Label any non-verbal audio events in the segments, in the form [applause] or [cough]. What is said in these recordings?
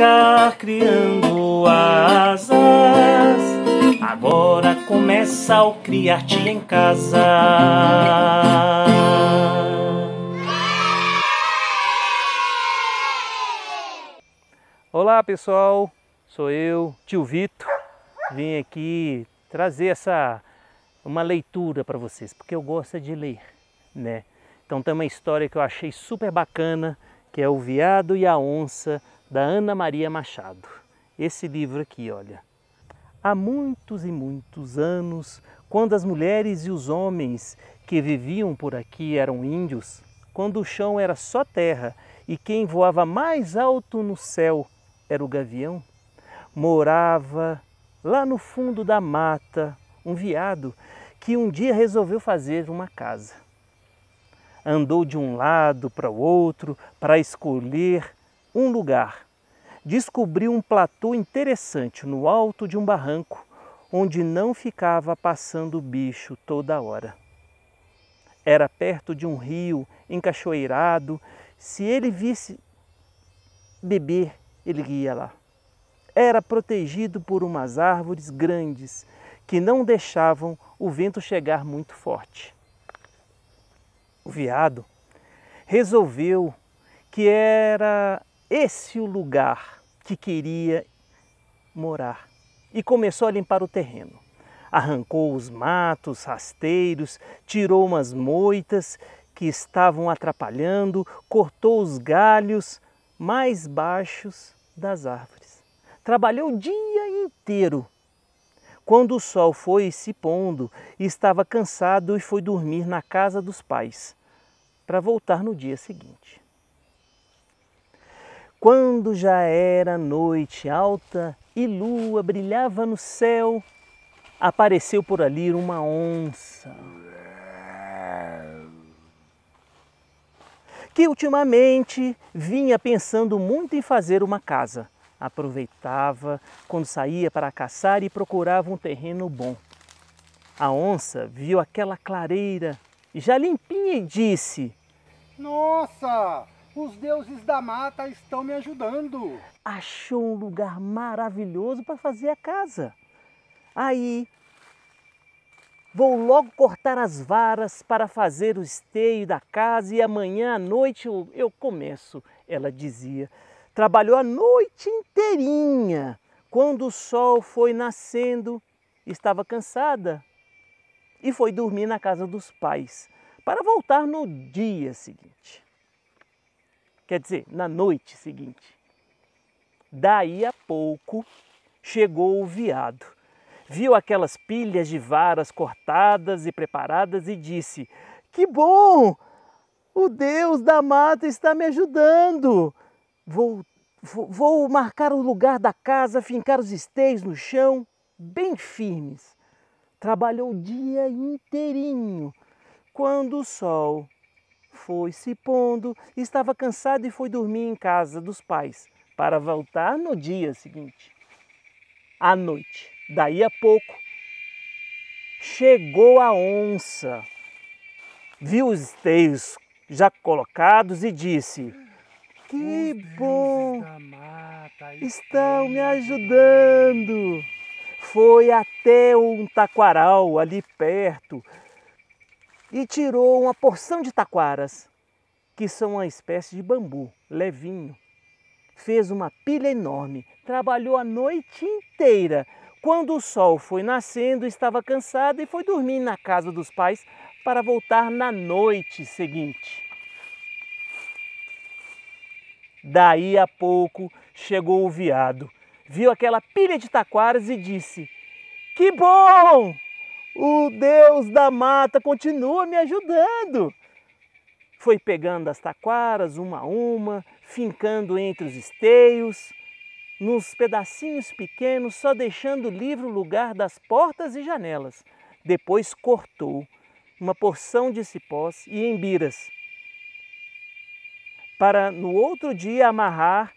ficar criando asas. Agora começa o criar-te em casa. Olá pessoal, sou eu, tio Vito. Vim aqui trazer essa uma leitura para vocês, porque eu gosto de ler, né? Então tem uma história que eu achei super bacana, que é o veado e a onça da Ana Maria Machado. Esse livro aqui, olha. Há muitos e muitos anos, quando as mulheres e os homens que viviam por aqui eram índios, quando o chão era só terra e quem voava mais alto no céu era o gavião, morava lá no fundo da mata um viado que um dia resolveu fazer uma casa. Andou de um lado para o outro para escolher um lugar. Descobriu um platô interessante no alto de um barranco, onde não ficava passando bicho toda hora. Era perto de um rio encachoeirado. Se ele visse beber, ele ia lá. Era protegido por umas árvores grandes que não deixavam o vento chegar muito forte. O veado resolveu que era esse o lugar que queria morar e começou a limpar o terreno. Arrancou os matos rasteiros, tirou umas moitas que estavam atrapalhando, cortou os galhos mais baixos das árvores. Trabalhou o dia inteiro. Quando o sol foi se pondo, estava cansado e foi dormir na casa dos pais, para voltar no dia seguinte. Quando já era noite alta e lua brilhava no céu, apareceu por ali uma onça. Que ultimamente vinha pensando muito em fazer uma casa. Aproveitava quando saía para caçar e procurava um terreno bom. A onça viu aquela clareira já limpinha e disse: Nossa, os deuses da mata estão me ajudando. Achou um lugar maravilhoso para fazer a casa. Aí Vou logo cortar as varas para fazer o esteio da casa e amanhã à noite eu, eu, começo, ela dizia. Trabalhou a noite inteirinha. Quando o sol foi nascendo, estava cansada e foi dormir na casa dos pais para voltar no dia seguinte quer dizer, na noite seguinte. Daí a pouco chegou o veado. Viu aquelas pilhas de varas cortadas e preparadas e disse: Que bom! O Deus da mata está me ajudando. Vou, vou marcar o lugar da casa, fincar os esteios no chão, bem firmes. Trabalhou o dia inteirinho. Quando o sol foi se pondo, estava cansado e foi dormir em casa dos pais, para voltar no dia seguinte, à noite. Daí a pouco, chegou a onça, viu os esteios já colocados e disse: Que bom! Estão me ajudando! Foi até um taquaral ali perto, e tirou uma porção de taquaras, que são uma espécie de bambu levinho. Fez uma pilha enorme, trabalhou a noite inteira. Quando o sol foi nascendo, estava cansado e foi dormir na casa dos pais para voltar na noite seguinte. Daí a pouco chegou o veado, viu aquela pilha de taquaras e disse: Que bom! O Deus da mata continua me ajudando. Foi pegando as taquaras uma a uma, fincando entre os esteios, nos pedacinhos pequenos, só deixando livre o lugar das portas e janelas. Depois cortou uma porção de cipós e embiras, para no outro dia amarrar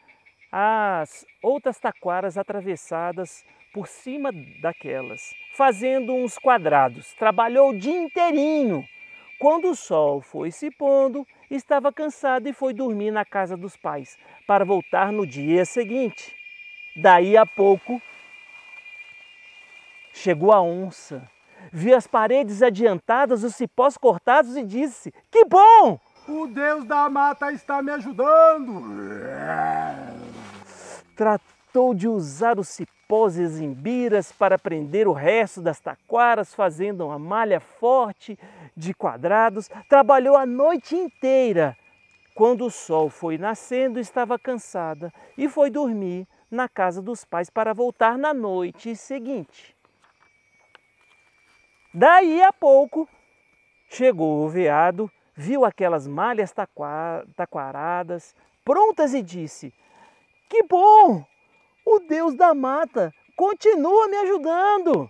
as outras taquaras atravessadas por cima daquelas, fazendo uns quadrados. Trabalhou o dia inteirinho. Quando o sol foi se pondo, estava cansado e foi dormir na casa dos pais, para voltar no dia seguinte. Daí a pouco, chegou a onça, viu as paredes adiantadas, os cipós cortados e disse: Que bom! O Deus da mata está me ajudando! [laughs] Tratou de usar os cipós e as imbiras para prender o resto das taquaras, fazendo uma malha forte de quadrados. Trabalhou a noite inteira. Quando o sol foi nascendo, estava cansada e foi dormir na casa dos pais para voltar na noite seguinte. Daí a pouco, chegou o veado, viu aquelas malhas taquaradas, prontas e disse: que bom! O Deus da mata continua me ajudando.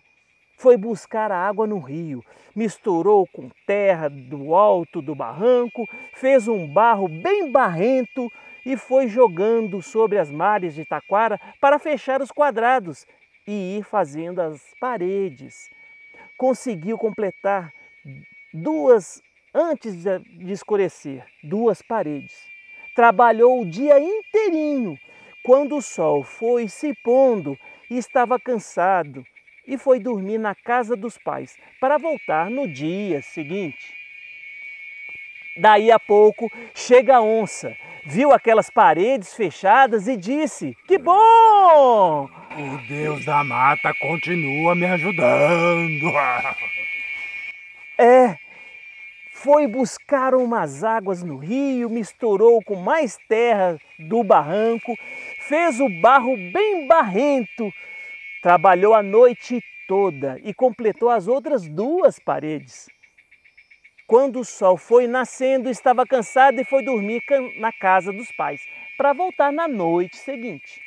Foi buscar a água no rio, misturou com terra do alto do barranco, fez um barro bem barrento e foi jogando sobre as mares de Taquara para fechar os quadrados e ir fazendo as paredes. Conseguiu completar duas antes de escurecer, duas paredes. Trabalhou o dia inteirinho quando o sol foi se pondo, estava cansado e foi dormir na casa dos pais para voltar no dia seguinte. Daí a pouco chega a onça, viu aquelas paredes fechadas e disse: Que bom! O Deus da mata continua me ajudando. [laughs] É, foi buscar umas águas no rio, misturou com mais terra do barranco fez o barro bem barrento, trabalhou a noite toda e completou as outras duas paredes. Quando o sol foi nascendo, estava cansado e foi dormir na casa dos pais, para voltar na noite seguinte.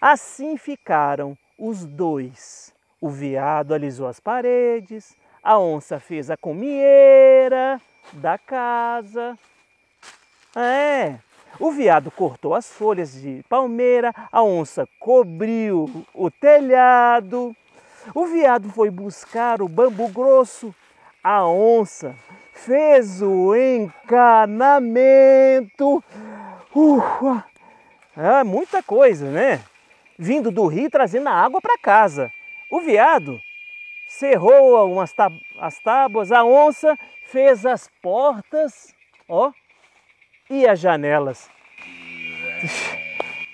Assim ficaram os dois. O veado alisou as paredes, a onça fez a comieira da casa. É, o veado cortou as folhas de palmeira, a onça cobriu o telhado. O veado foi buscar o bambu grosso, a onça fez o encanamento. Ufa! Ah, muita coisa, né? Vindo do rio trazendo a água para casa. O veado cerrou umas tá-, as tábuas, a onça fez as portas, ó, e as janelas. [laughs]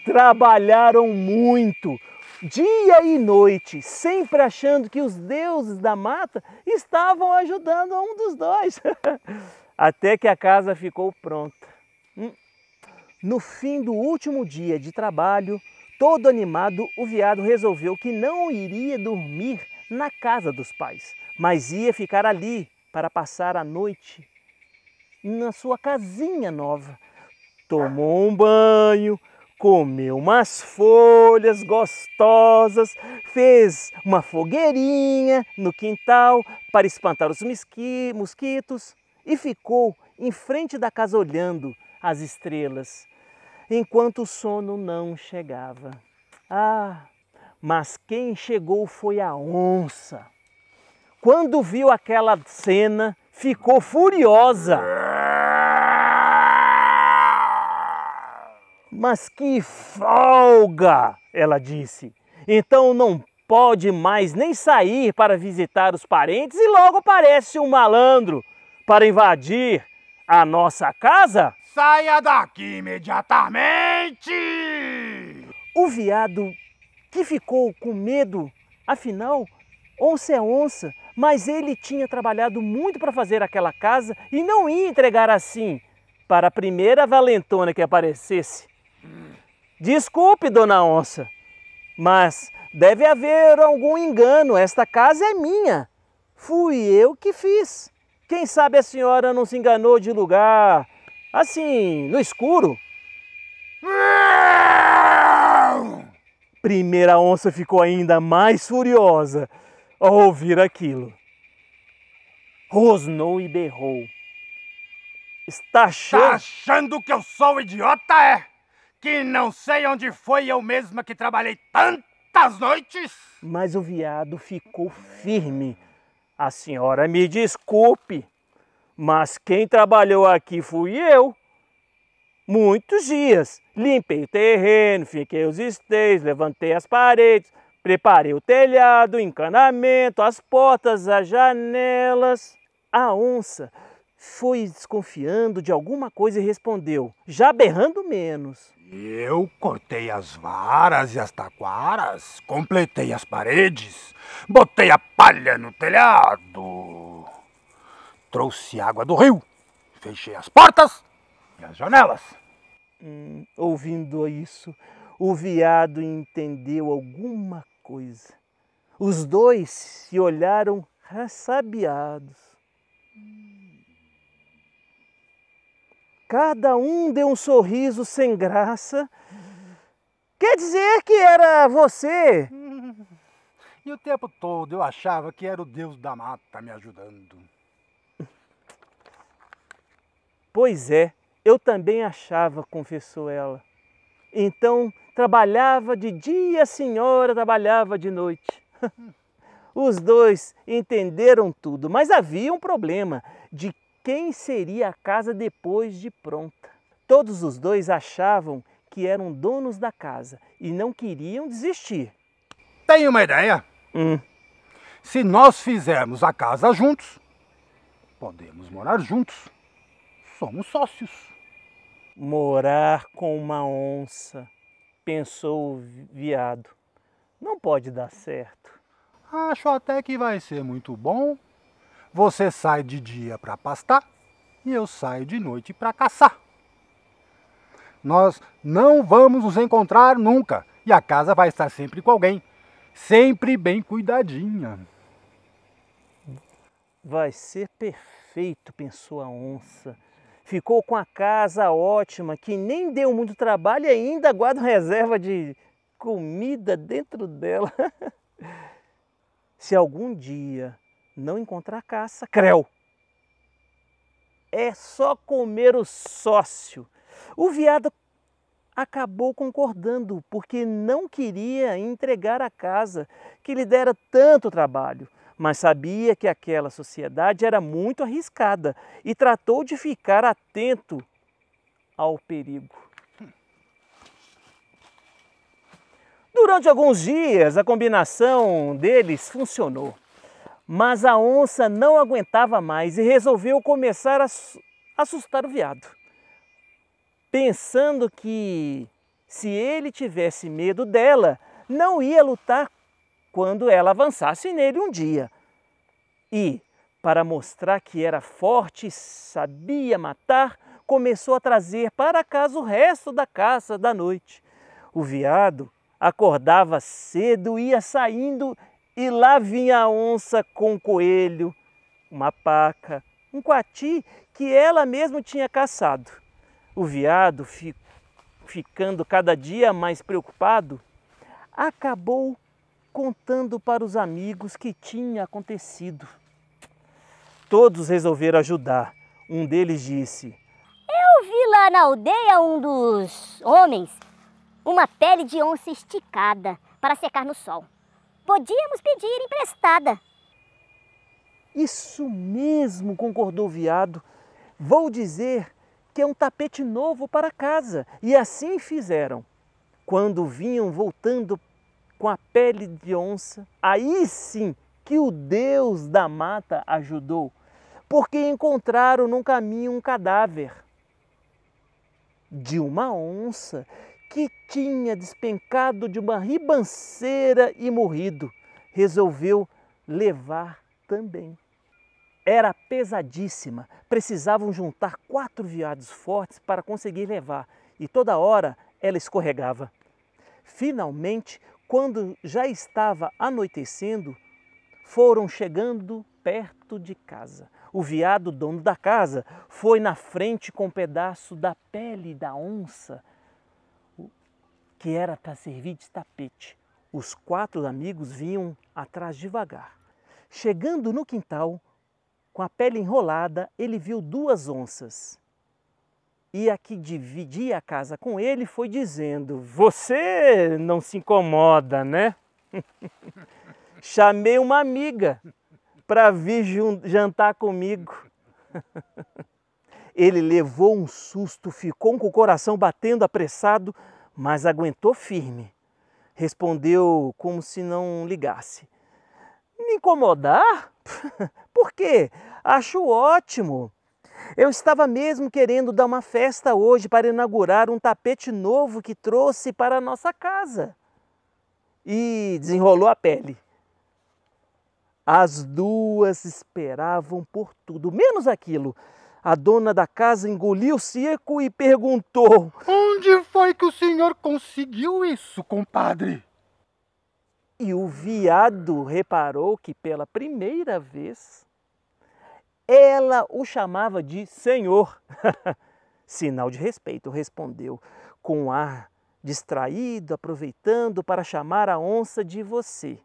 Trabalharam muito, dia e noite, sempre achando que os deuses da mata estavam ajudando um dos dois. [laughs] Até que a casa ficou pronta. Hum. No fim do último dia de trabalho, todo animado, o viado resolveu que não iria dormir na casa dos pais, mas ia ficar ali para passar a noite na sua casinha nova. Tomou um banho, comeu umas folhas gostosas, fez uma fogueirinha no quintal para espantar os mosquitos e ficou em frente da casa olhando as estrelas, enquanto o sono não chegava. Ah, mas quem chegou foi a onça. Quando viu aquela cena, ficou furiosa. Mas que folga! Ela disse. Então não pode mais nem sair para visitar os parentes e logo aparece um malandro para invadir a nossa casa? Saia daqui imediatamente! O viado que ficou com medo, afinal, onça é onça, mas ele tinha trabalhado muito para fazer aquela casa e não ia entregar assim para a primeira valentona que aparecesse. Desculpe, dona onça, mas deve haver algum engano. Esta casa é minha. Fui eu que fiz. Quem sabe a senhora não se enganou de lugar, assim, no escuro? Primeira onça ficou ainda mais furiosa ao ouvir aquilo. Rosnou e berrou. Está tá achando... achando que eu sou idiota, é? Que não sei onde foi eu mesma que trabalhei tantas noites! Mas o viado ficou firme. A senhora me desculpe, mas quem trabalhou aqui fui eu. Muitos dias. Limpei o terreno, fiquei os esteios, levantei as paredes, preparei o telhado, o encanamento, as portas, as janelas. A onça foi desconfiando de alguma coisa e respondeu, já berrando menos. Eu cortei as varas e as taquaras, completei as paredes, botei a palha no telhado, trouxe água do rio, fechei as portas e as janelas. Hum, ouvindo isso, o viado entendeu alguma coisa. Os dois se olharam ressabiados. Cada um deu um sorriso sem graça. Quer dizer que era você? E o tempo todo eu achava que era o Deus da mata me ajudando. Pois é, eu também achava, confessou ela. Então trabalhava de dia, a senhora trabalhava de noite. [laughs] Os dois entenderam tudo, mas havia um problema de quem seria a casa depois de pronta. Todos os dois achavam que eram donos da casa e não queriam desistir. Tenho uma ideia. Hum. Se nós fizermos a casa juntos, podemos morar juntos. Somos sócios. Morar com uma onça, pensou o viado. Não pode dar certo. Acho até que vai ser muito bom você sai de dia para pastar e eu saio de noite para caçar. Nós não vamos nos encontrar nunca e a casa vai estar sempre com alguém, sempre bem cuidadinha. Vai ser perfeito, pensou a onça. Ficou com a casa ótima, que nem deu muito trabalho e ainda guarda reserva de comida dentro dela. [laughs] Se algum dia não encontrar caça, creu. É só comer o sócio. O viado acabou concordando, porque não queria entregar a casa que lhe dera tanto trabalho, mas sabia que aquela sociedade era muito arriscada e tratou de ficar atento ao perigo. Durante alguns dias, a combinação deles funcionou. Mas a onça não aguentava mais e resolveu começar a assustar o veado, pensando que se ele tivesse medo dela, não ia lutar quando ela avançasse nele um dia. E, para mostrar que era forte, e sabia matar, começou a trazer para casa o resto da caça da noite. O veado acordava cedo, e ia saindo e lá vinha a onça com um coelho, uma paca, um coati que ela mesma tinha caçado. O viado, fi, ficando cada dia mais preocupado, acabou contando para os amigos que tinha acontecido. Todos resolveram ajudar. Um deles disse: Eu vi lá na aldeia um dos homens uma pele de onça esticada para secar no sol. Podíamos pedir emprestada. Isso mesmo, concordou o viado. Vou dizer que é um tapete novo para casa. E assim fizeram. Quando vinham voltando com a pele de onça, aí sim que o Deus da mata ajudou, porque encontraram num caminho um cadáver de uma onça que tinha despencado de uma ribanceira e morrido, resolveu levar também. Era pesadíssima, precisavam juntar quatro veados fortes para conseguir levar, e toda hora ela escorregava. Finalmente, quando já estava anoitecendo, foram chegando perto de casa. O veado dono da casa foi na frente com um pedaço da pele da onça que era para servir de tapete. Os quatro amigos vinham atrás devagar. Chegando no quintal, com a pele enrolada, ele viu duas onças. E a que dividia a casa com ele foi dizendo: Você não se incomoda, né? [laughs] Chamei uma amiga para vir jantar comigo. [laughs] ele levou um susto, ficou com o coração batendo apressado mas aguentou firme. Respondeu como se não ligasse. Me incomodar? [laughs] Por quê? Acho ótimo. Eu estava mesmo querendo dar uma festa hoje para inaugurar um tapete novo que trouxe para a nossa casa. E desenrolou a pele. As duas esperavam por tudo, menos aquilo. A dona da casa engoliu seco e perguntou: Onde foi que o senhor conseguiu isso, compadre? E o viado reparou que pela primeira vez ela o chamava de senhor. [laughs] Sinal de respeito, respondeu com ar distraído, aproveitando para chamar a onça de você.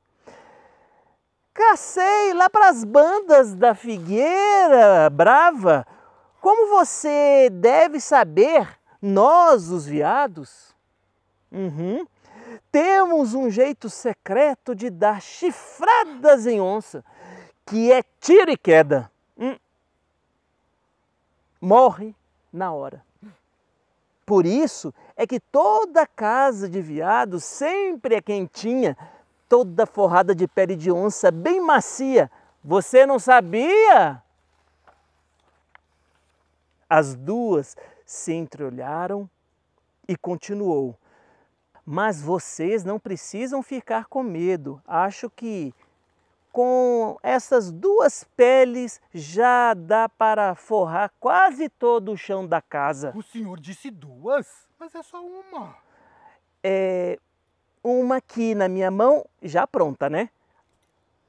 Cacei lá para as bandas da figueira brava como você deve saber, nós, os viados, uhum, temos um jeito secreto de dar chifradas em onça, que é tiro e queda. Hum. Morre na hora. Por isso é que toda casa de viado sempre é quentinha, toda forrada de pele de onça, bem macia. Você não sabia? As duas se entreolharam e continuou: Mas vocês não precisam ficar com medo. Acho que com essas duas peles já dá para forrar quase todo o chão da casa. O senhor disse duas? Mas é só uma. É uma aqui na minha mão, já pronta, né?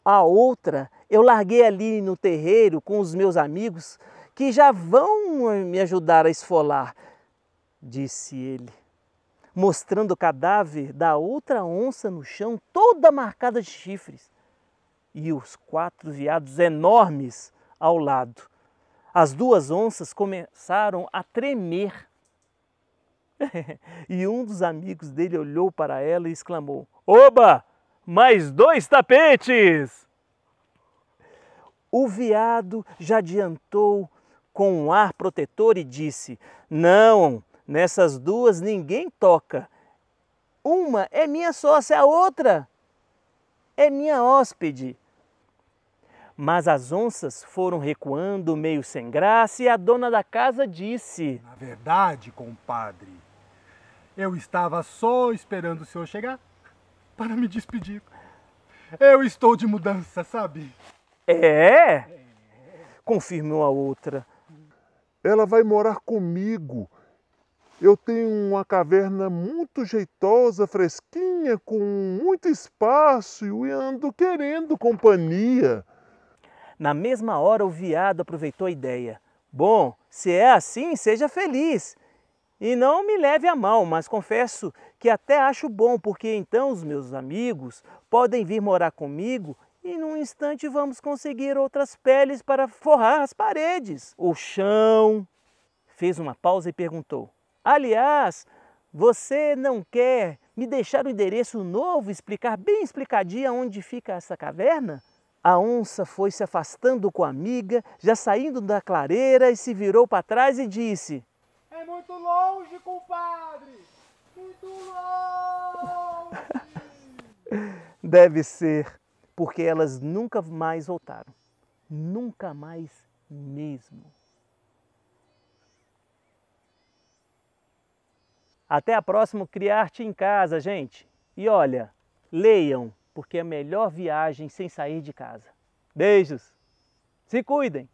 A outra eu larguei ali no terreiro com os meus amigos que já vão me ajudar a esfolar, disse ele, mostrando o cadáver da outra onça no chão, toda marcada de chifres, e os quatro veados enormes ao lado. As duas onças começaram a tremer. [laughs] e um dos amigos dele olhou para ela e exclamou: Oba! Mais dois tapetes! O veado já adiantou com um ar protetor e disse: Não, nessas duas ninguém toca. Uma é minha sócia, a outra é minha hóspede. Mas as onças foram recuando meio sem graça e a dona da casa disse: Na verdade, compadre, eu estava só esperando o senhor chegar para me despedir. Eu estou de mudança, sabe? É? Confirmou a outra ela vai morar comigo. Eu tenho uma caverna muito jeitosa, fresquinha, com muito espaço e ando querendo companhia. Na mesma hora, o viado aproveitou a ideia. Bom, se é assim, seja feliz. E não me leve a mal, mas confesso que até acho bom, porque então os meus amigos podem vir morar comigo e num instante vamos conseguir outras peles para forrar as paredes, o chão. Fez uma pausa e perguntou: Aliás, você não quer me deixar o endereço novo, explicar bem explicadinho onde fica essa caverna? A onça foi se afastando com a amiga, já saindo da clareira e se virou para trás e disse: É muito longe, compadre! Muito longe! [laughs] Deve ser porque elas nunca mais voltaram. Nunca mais mesmo. Até a próxima Criar-te em Casa, gente. E olha, leiam, porque é a melhor viagem sem sair de casa. Beijos! Se cuidem!